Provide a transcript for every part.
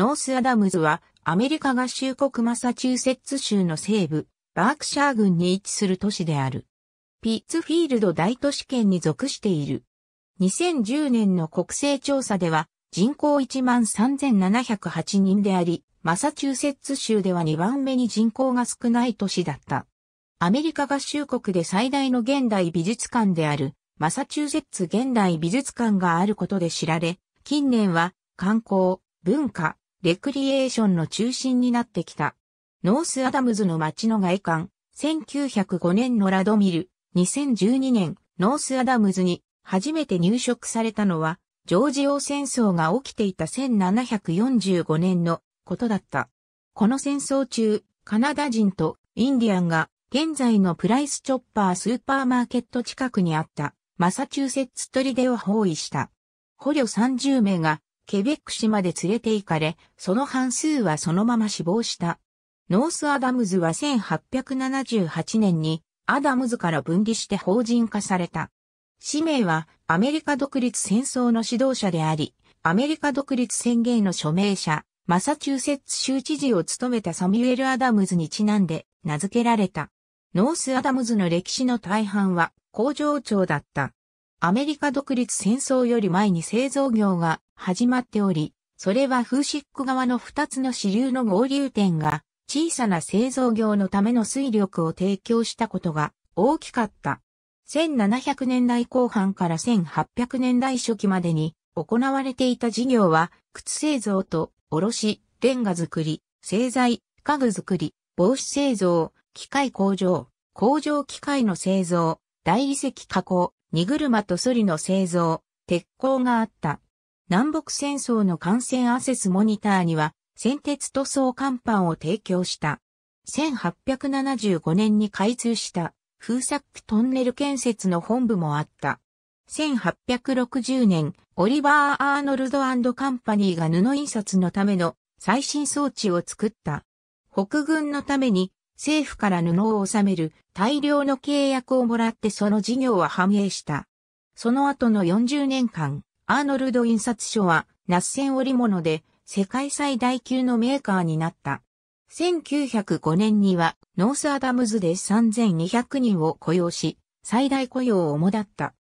ノースアダムズはアメリカ合衆国マサチューセッツ州の西部、バークシャー郡に位置する都市である。ピッツフィールド大都市圏に属している。2010年の国勢調査では人口13,708人であり、マサチューセッツ州では2番目に人口が少ない都市だった。アメリカ合衆国で最大の現代美術館である、マサチューセッツ現代美術館があることで知られ、近年は観光、文化、レクリエーションの中心になってきた。ノースアダムズの街の外観、1905年のラドミル、2012年、ノースアダムズに初めて入植されたのは、ジョージオ戦争が起きていた1745年のことだった。この戦争中、カナダ人とインディアンが現在のプライスチョッパースーパーマーケット近くにあったマサチューセッツ取りデを包囲した。捕虜30名がケベック市まで連れて行かれ、その半数はそのまま死亡した。ノース・アダムズは1878年にアダムズから分離して法人化された。氏名はアメリカ独立戦争の指導者であり、アメリカ独立宣言の署名者、マサチューセッツ州知事を務めたサミュエル・アダムズにちなんで名付けられた。ノース・アダムズの歴史の大半は工場長だった。アメリカ独立戦争より前に製造業が始まっており、それはフーシック側の2つの支流の合流点が小さな製造業のための水力を提供したことが大きかった。1700年代後半から1800年代初期までに行われていた事業は靴製造と卸、レンガ作り、製材、家具作り、帽子製造、機械工場、工場機械の製造、大理石加工、荷車とソリの製造、鉄鋼があった。南北戦争の艦船アセスモニターには、先鉄塗装甲板を提供した。1875年に開通した風作トンネル建設の本部もあった。1860年、オリバー・アーノルドカンパニーが布印刷のための最新装置を作った。北軍のために政府から布を収める大量の契約をもらってその事業は繁栄した。その後の40年間、アーノルド印刷所は、ナッセン織物で世界最大級のメーカーになった。1905年には、ノースアダムズで3200人を雇用し、最大雇用を主だった。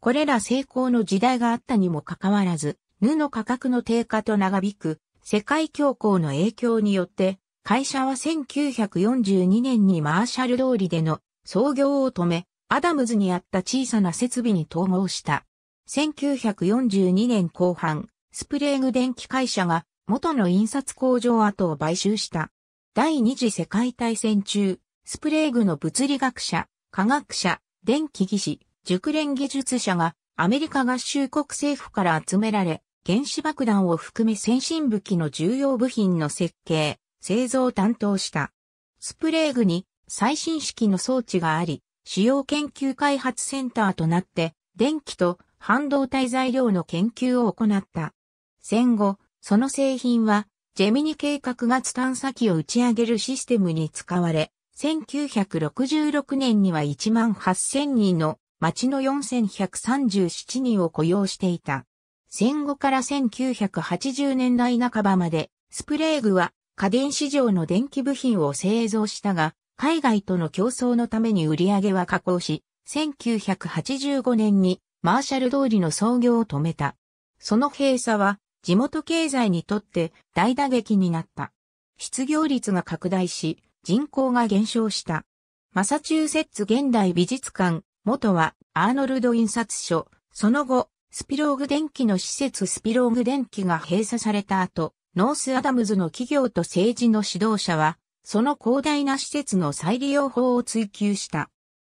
これら成功の時代があったにもかかわらず、布価格の低下と長引く世界恐慌の影響によって会社は1942年にマーシャル通りでの創業を止め、アダムズにあった小さな設備に統合した。1942年後半、スプレーグ電気会社が元の印刷工場跡を買収した。第二次世界大戦中、スプレーグの物理学者、科学者、電気技師、熟練技術者がアメリカ合衆国政府から集められ、原子爆弾を含め先進武器の重要部品の設計、製造を担当した。スプレーグに最新式の装置があり、主要研究開発センターとなって、電気と半導体材料の研究を行った。戦後、その製品は、ジェミニ計画月探査機を打ち上げるシステムに使われ、1966年には1万8000人の町の4137人を雇用していた。戦後から1980年代半ばまで、スプレーグは家電市場の電気部品を製造したが、海外との競争のために売り上げは下降し、1985年にマーシャル通りの創業を止めた。その閉鎖は地元経済にとって大打撃になった。失業率が拡大し、人口が減少した。マサチューセッツ現代美術館、元はアーノルド印刷所、その後、スピローグ電機の施設スピローグ電機が閉鎖された後、ノースアダムズの企業と政治の指導者は、その広大な施設の再利用法を追求した。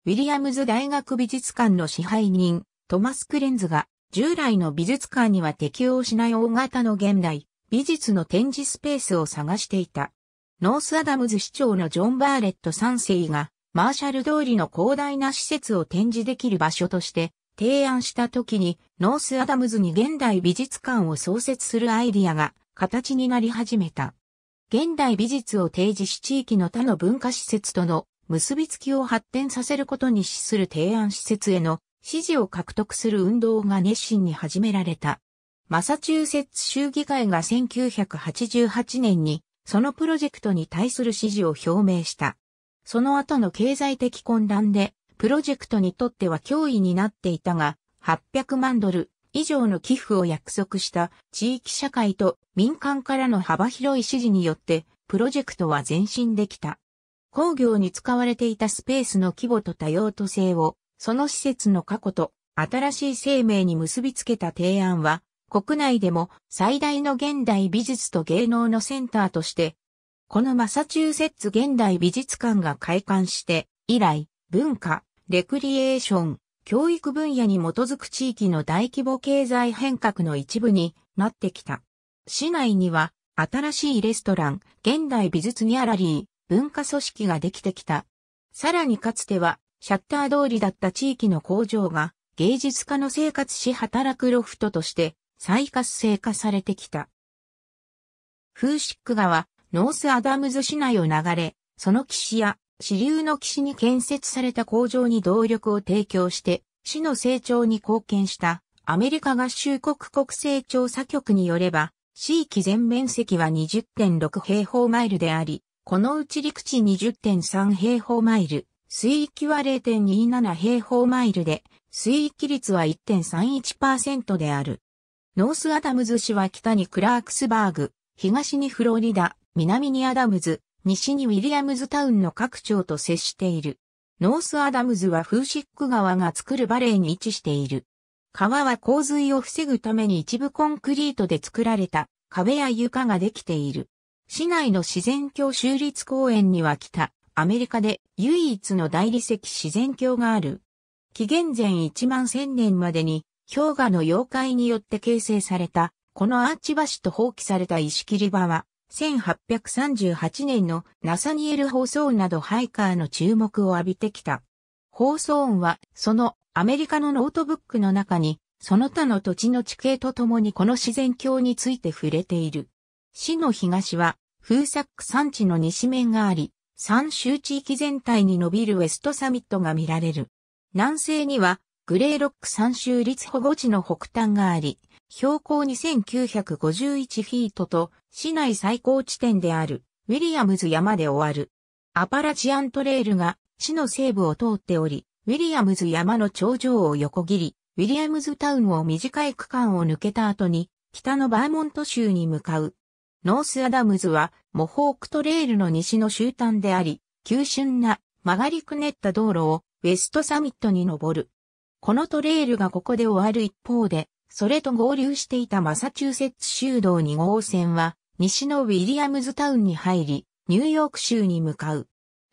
ウィリアムズ大学美術館の支配人、トマス・クレンズが、従来の美術館には適用しない大型の現代、美術の展示スペースを探していた。ノースアダムズ市長のジョン・バーレット3世が、マーシャル通りの広大な施設を展示できる場所として提案した時に、ノースアダムズに現代美術館を創設するアイディアが形になり始めた。現代美術を提示し地域の他の文化施設との結びつきを発展させることに資する提案施設への支持を獲得する運動が熱心に始められた。マサチューセッツ州議会が1988年にそのプロジェクトに対する支持を表明した。その後の経済的混乱でプロジェクトにとっては脅威になっていたが、800万ドル、以上の寄付を約束した地域社会と民間からの幅広い支持によってプロジェクトは前進できた。工業に使われていたスペースの規模と多用途性をその施設の過去と新しい生命に結びつけた提案は国内でも最大の現代美術と芸能のセンターとしてこのマサチューセッツ現代美術館が開館して以来文化、レクリエーション、教育分野に基づく地域の大規模経済変革の一部になってきた。市内には新しいレストラン、現代美術ギャラリー、文化組織ができてきた。さらにかつてはシャッター通りだった地域の工場が芸術家の生活し働くロフトとして再活性化されてきた。フーシック川、ノースアダムズ市内を流れ、その岸や支流の岸に建設された工場に動力を提供して、市の成長に貢献したアメリカ合衆国国勢調査局によれば、市域全面積は20.6平方マイルであり、このうち陸地20.3平方マイル、水域は0.27平方マイルで、水域率は1.31%である。ノースアダムズ市は北にクラークスバーグ、東にフロリダ、南にアダムズ、西にウィリアムズタウンの各町と接している。ノースアダムズはフーシック川が作るバレーに位置している。川は洪水を防ぐために一部コンクリートで作られた壁や床ができている。市内の自然郷州立公園には北、アメリカで唯一の大理石自然郷がある。紀元前1万1000年までに氷河の妖怪によって形成された、このアーチ橋と放棄された石切り場は、1838年のナサニエル放送などハイカーの注目を浴びてきた。放送音は、そのアメリカのノートブックの中に、その他の土地の地形とともにこの自然境について触れている。市の東は、風作山地の西面があり、山州地域全体に伸びるウェストサミットが見られる。南西にはグレーロック山州立保護地の北端があり、標高2951フィートと市内最高地点であるウィリアムズ山で終わる。アパラチアントレールが市の西部を通っており、ウィリアムズ山の頂上を横切り、ウィリアムズタウンを短い区間を抜けた後に、北のバーモント州に向かう。ノースアダムズは、モホークトレールの西の終端であり、急峻な曲がりくねった道路をウェストサミットに登る。このトレイルがここで終わる一方で、それと合流していたマサチューセッツ州道2号線は、西のウィリアムズタウンに入り、ニューヨーク州に向かう。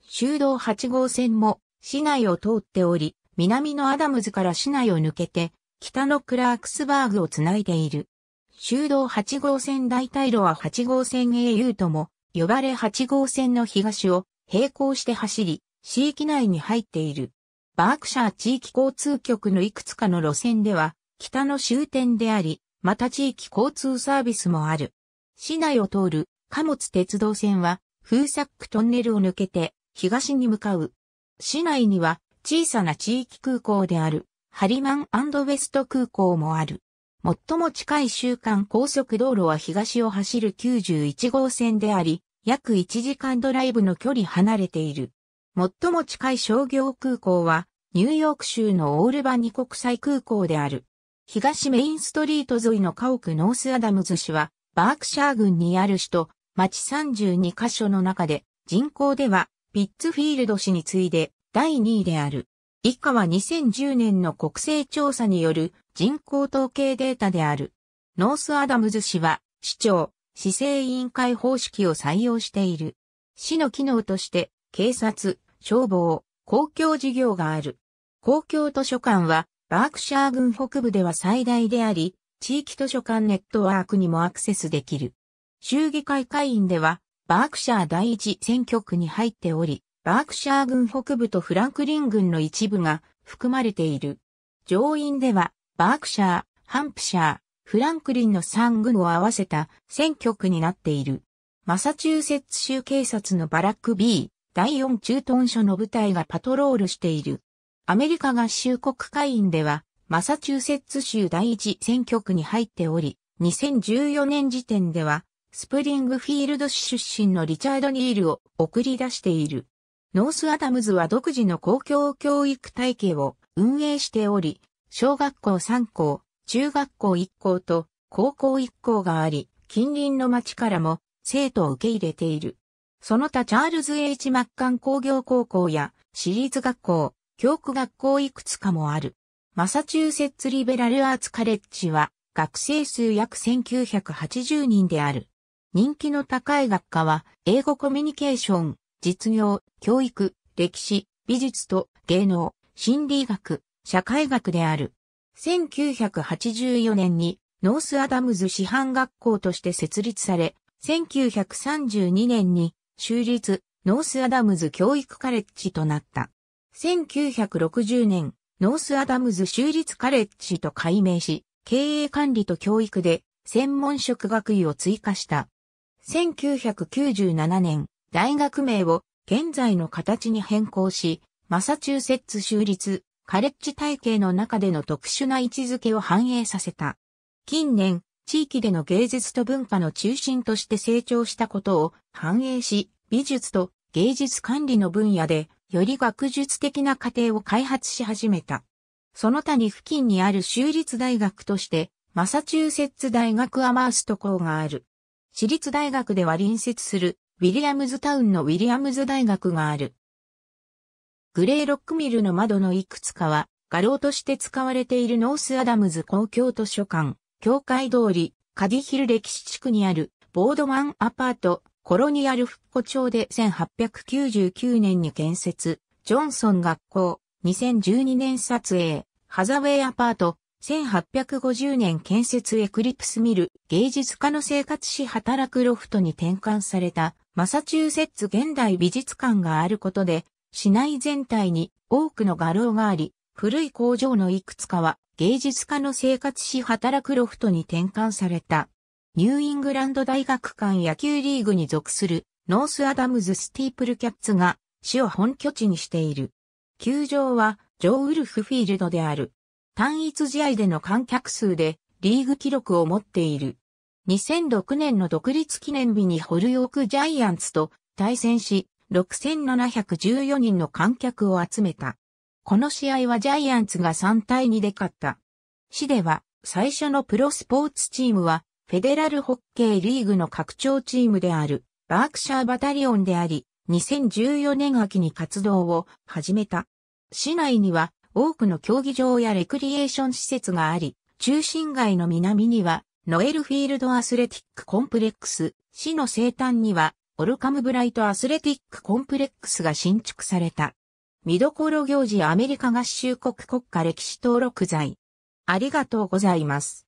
州道8号線も市内を通っており、南のアダムズから市内を抜けて、北のクラークスバーグをつないでいる。州道8号線大退路は8号線 AU とも呼ばれ8号線の東を並行して走り、市域内に入っている。バークシャー地域交通局のいくつかの路線では、北の終点であり、また地域交通サービスもある。市内を通る貨物鉄道線は、フーサックトンネルを抜けて、東に向かう。市内には、小さな地域空港である、ハリマンウェスト空港もある。最も近い週間高速道路は東を走る91号線であり、約1時間ドライブの距離離れている。最も近い商業空港はニューヨーク州のオールバニ国際空港である。東メインストリート沿いの家屋ノースアダムズ市は、バークシャー郡にある市と、町32カ所の中で、人口では、ピッツフィールド市に次いで、第2位である。以下は2010年の国勢調査による人口統計データである。ノースアダムズ市は、市長、市政委員会方式を採用している。市の機能として、警察、消防、公共事業がある。公共図書館は、バークシャー郡北部では最大であり、地域図書館ネットワークにもアクセスできる。衆議会会員では、バークシャー第一選挙区に入っており、バークシャー郡北部とフランクリン郡の一部が含まれている。上院では、バークシャー、ハンプシャー、フランクリンの3郡を合わせた選挙区になっている。マサチューセッツ州警察のバラック B、第4駐屯所の部隊がパトロールしている。アメリカ合衆国会員では、マサチューセッツ州第一選挙区に入っており、2014年時点では、スプリングフィールド市出身のリチャード・ニールを送り出している。ノース・アダムズは独自の公共教育体系を運営しており、小学校3校、中学校1校と高校1校があり、近隣の町からも生徒を受け入れている。その他チャールズ・ H・ マッカン工業高校や私立学校、教区学校いくつかもある。マサチューセッツ・リベラル・アーツ・カレッジは学生数約1980人である。人気の高い学科は英語コミュニケーション、実業、教育、歴史、美術と芸能、心理学、社会学である。1984年にノースアダムズ師範学校として設立され、1932年に州立ノースアダムズ教育カレッジとなった。1960年、ノースアダムズ州立カレッジと改名し、経営管理と教育で専門職学位を追加した。1997年、大学名を現在の形に変更し、マサチューセッツ州立カレッジ体系の中での特殊な位置づけを反映させた。近年、地域での芸術と文化の中心として成長したことを反映し、美術と芸術管理の分野で、より学術的な過程を開発し始めた。その他に付近にある州立大学として、マサチューセッツ大学アマースト校がある。私立大学では隣接する、ウィリアムズタウンのウィリアムズ大学がある。グレーロックミルの窓のいくつかは、画廊として使われているノースアダムズ公共図書館、教会通り、カディヒル歴史地区にあるボードマンアパート、コロニアル復古町で1899年に建設、ジョンソン学校、2012年撮影、ハザウェイアパート、1850年建設エクリプスミル、芸術家の生活し働くロフトに転換された、マサチューセッツ現代美術館があることで、市内全体に多くの画廊があり、古い工場のいくつかは芸術家の生活し働くロフトに転換された。ニューイングランド大学間野球リーグに属するノースアダムズスティープルキャッツが市を本拠地にしている。球場はジョー・ウルフフィールドである。単一試合での観客数でリーグ記録を持っている。2006年の独立記念日にホルヨークジャイアンツと対戦し、6714人の観客を集めた。この試合はジャイアンツが3対2で勝った。市では最初のプロスポーツチームはフェデラルホッケーリーグの拡張チームであるバークシャーバタリオンであり、2014年秋に活動を始めた。市内には多くの競技場やレクリエーション施設があり、中心街の南にはノエルフィールドアスレティックコンプレックス、市の西端にはオルカムブライトアスレティックコンプレックスが新築された。見どころ行事アメリカ合衆国国家歴史登録罪。ありがとうございます。